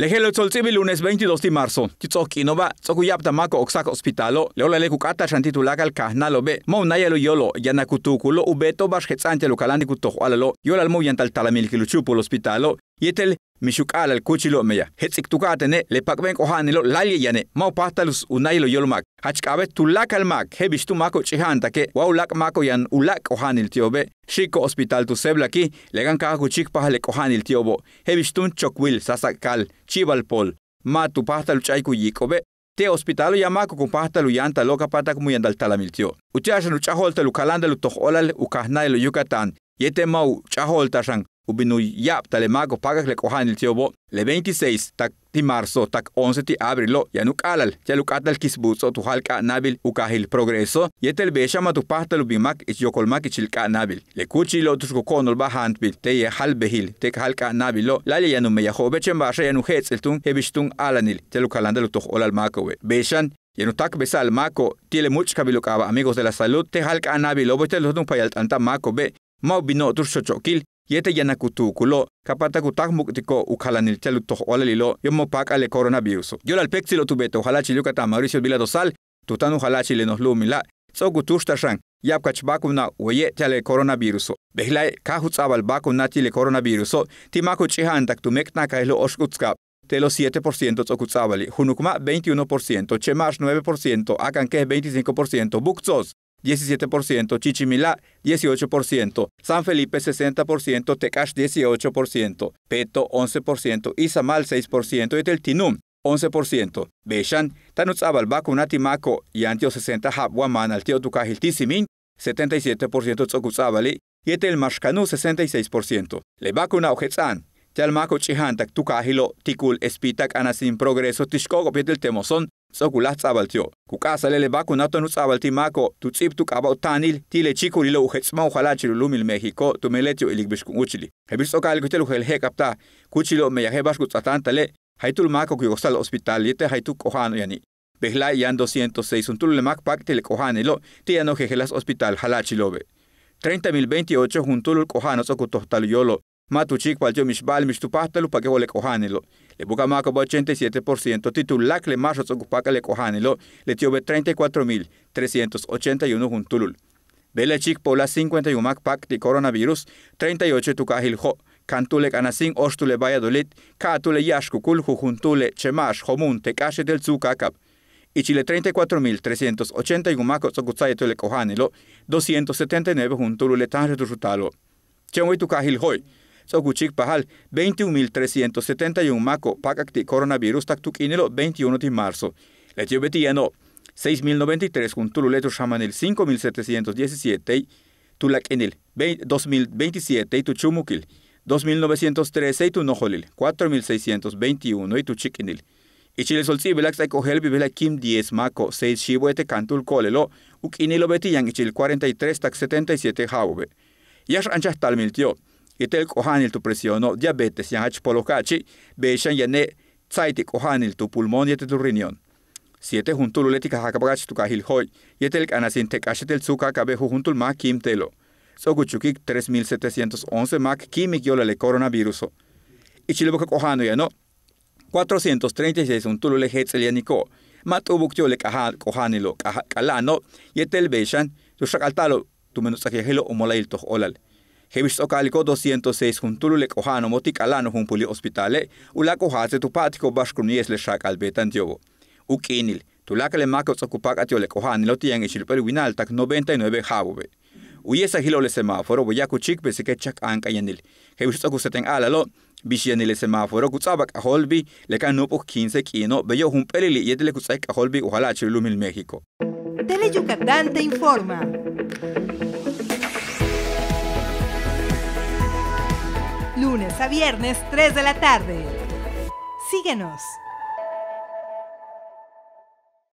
Lejelo tzoltzibi lunes 22 de marzo. Tzokinova, tzokuyaптамако оксак hospitalo, leolale kukata xantitulakal kahnalobe, maunayalo yolo, yanakutukulo, ubeto bashketzantialo kalandikutojualalo, yolalmo yantaltalamilkiluchupul hospitalo, yetel mishuqaal alkuchilo'me ya jetziktuka'atene lepakb'enk'oja'anelo' lal ye'yane ma' upajtalus unaylo yolmak jach k'ab'e tulakal mak jebix tumako' ch'ijantake wa ulaak' mako yan ulaak' k'oja'anil tiyob'e xiko' hospital tuseblaki legan kajakuchikpaj le k'oja'anil tiyob'o jebix tum chokwil sasak'kal chibalpol ma' tupajtalu ch'ayku yik'ob'e te hospitalu yamako kupajtalu yanta lokapatak muyandal talamil tiyo uchaxan uch'ajoltal ukalandal utoj'olal ukajnaylo yucatan yete ma' uch'ajoltaxan ubinu yap tale mago pagak le kohanil tiobo le 26 tak ti marzo tak 11 ti abrilo yanuk alal chaluk atal kisbutso tu halka nabil ukahil progreso yetel este besha ma tu pahtalu bimak ich yokolmak chilka nabil le kuchilo tusko konol bahantbil te ye halbehil tek halka nabilo lale yanu meyaho bechen basha yanu alanil chaluk lo toj olal makowe beshan Yenutak besal mako tiele much amigos de la salud te halka nabil obo te los payal mako be mau bino yete yanakutu kulo kapata kutak muktiko ukhalanil chalu toh olalilo yomo ale coronavirus yol alpexi lo tubeto halachi mauricio vila dosal tutanu halachi le nos lumila so gutushta shan yap kachbakuna weye tale coronavirus behlai kahutsabal bakuna tile coronavirus timaku chihan mekna kailo oshkutska telo 7% tsokutsabali hunukma 21% chemash 9% akan 25% bukzos 17%, Chichimilá 18%, San Felipe 60%, Tecash 18%, Peto 11%, Izamal 6% y Tinum 11%. Bechan, Tanutzabal Bakunatimako, y Antio 60 Habwaman, Altio tisimín, 77% Tzokutzabali y el Mashkanu 66%. Le vacuna Tialmako Chihantak, Tucajilo, Tikul, Espitak, Anasin, Progreso, Tishkogo, Pietel temosón. Sokulah tsabaltio. Kukasa lele baku natonu mako. Tu tsip tu tanil. Tile chiku lilo uhe tsmao khalachiru lumil mehiko. Tu meletio ilikbishku Kuchilo me yahebashku Haitul mako hospital yete haitu cojano yani. Behla yan 206 untulu makpak tele kohano lo jejelas hospital halachilobe. 30.028 juntulul kohano soku tohtalu yolo. Matu chik paltio mishbal mishtupahtalu Bucamaco 87%, titulacle marzo Socupaca cojanelo le tiobe 34.381 juntulul. Belechik pola 51 mac de coronavirus, 38 tucajil ho, cantule canasin ostule valladolid, catule yashkukul jujuntule chemash homun cache del zucacap. Y Chile 34.381 tu le cojanelo, 279 juntulule tan retrusutalo. Chemo hoy. Sokuchik Pajal, 21.371 Mako, Pakakti Coronavirus Inelo, 21 de marzo. Letio Betiano, 6.093 Junturule Shamanil, 5.717 Tulak Enil, 2027 y Tuchumukil, 2.913 y Tunojolil, 4.621 y Tuchikinil. Y Chile Sol hay coger Kim 10 Mako, 6 Shibo ete cantul colelo, ukinilo betiyan y Chile 43 tak 77 jaube. Yash anchas tal mil tío yetel kohanil tu presiono diabetes yan hach polokachi beshan yane tzaiti kohanil tu pulmón yate tu riñón siete juntul leti kahakabagach tu cajil hoy yetel kanasin tekashetel cabejo kabe juntul ma kim telo soguchukik 3711 mak kimik le coronaviruso ichiloboka kohano yano 436 untulule hetzelianiko matubuk le kaha kohanilo kalano yetel beshan tu shakaltalo tu menutsakehelo omola iltoh olal Hebis calico 206 Juntulu le Cojano Moticalano Jumpuli Hospitale, Ulaco tu patico Bashkunies le Shak Albeta Antiobo. Ukinil, Tulaca le Macos Ocupac Atio le Cojani lo tian Echilperu Winaltac 99 Jabobe. Uyesa Hilo le semáforo, Boyacu Chicpe se que Chak Anca Yanil. Hebis Ocuseten Alalo, Bishiani le semáforo, Kutzabak a holbi, le canopo 15 Kino, Bello Jumpelili y Etele Kutzak a Holby, ojalá Chilumil México. Tele Yucatán te informa. lunes a viernes 3 de la tarde. Síguenos.